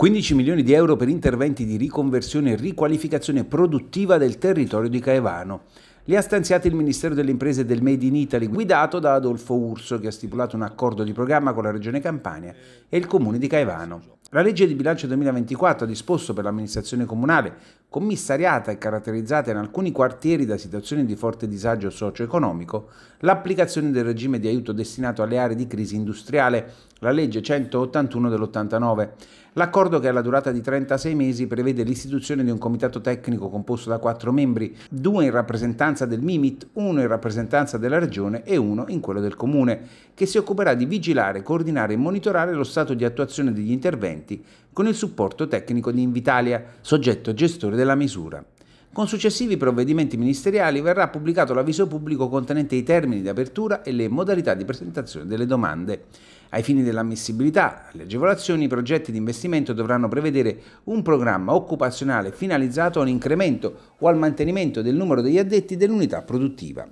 15 milioni di euro per interventi di riconversione e riqualificazione produttiva del territorio di Caevano. Li ha stanziati il Ministero delle Imprese e del Made in Italy, guidato da Adolfo Urso, che ha stipulato un accordo di programma con la Regione Campania e il Comune di Caevano. La legge di bilancio 2024 ha disposto per l'amministrazione comunale commissariata e caratterizzata in alcuni quartieri da situazioni di forte disagio socio-economico, l'applicazione del regime di aiuto destinato alle aree di crisi industriale, la legge 181 dell'89. L'accordo, che ha la durata di 36 mesi, prevede l'istituzione di un comitato tecnico composto da quattro membri, due in rappresentanza del MIMIT, uno in rappresentanza della regione e uno in quello del comune, che si occuperà di vigilare, coordinare e monitorare lo stato di attuazione degli interventi con il supporto tecnico di Invitalia, soggetto gestore della misura. Con successivi provvedimenti ministeriali verrà pubblicato l'avviso pubblico contenente i termini di apertura e le modalità di presentazione delle domande. Ai fini dell'ammissibilità alle agevolazioni, i progetti di investimento dovranno prevedere un programma occupazionale finalizzato a un incremento o al mantenimento del numero degli addetti dell'unità produttiva.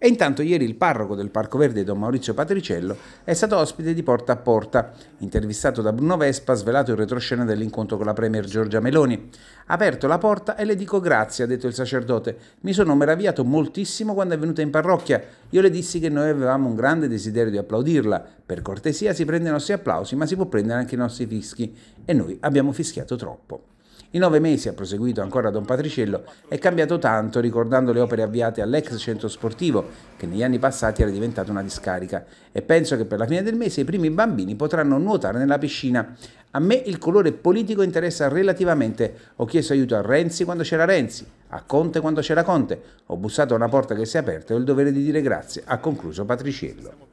E intanto ieri il parroco del Parco Verde, don Maurizio Patriciello, è stato ospite di Porta a Porta, intervistato da Bruno Vespa, svelato il retroscena dell'incontro con la Premier Giorgia Meloni. Aperto la porta e le dico grazie, ha detto il sacerdote. Mi sono meravigliato moltissimo quando è venuta in parrocchia. Io le dissi che noi avevamo un grande desiderio di applaudirla. Per cortesia si prende i nostri applausi, ma si può prendere anche i nostri fischi. E noi abbiamo fischiato troppo. In nove mesi, ha proseguito ancora Don Patriciello, è cambiato tanto ricordando le opere avviate all'ex centro sportivo, che negli anni passati era diventata una discarica, e penso che per la fine del mese i primi bambini potranno nuotare nella piscina. A me il colore politico interessa relativamente. Ho chiesto aiuto a Renzi quando c'era Renzi, a Conte quando c'era Conte. Ho bussato a una porta che si è aperta e ho il dovere di dire grazie, ha concluso Patriciello.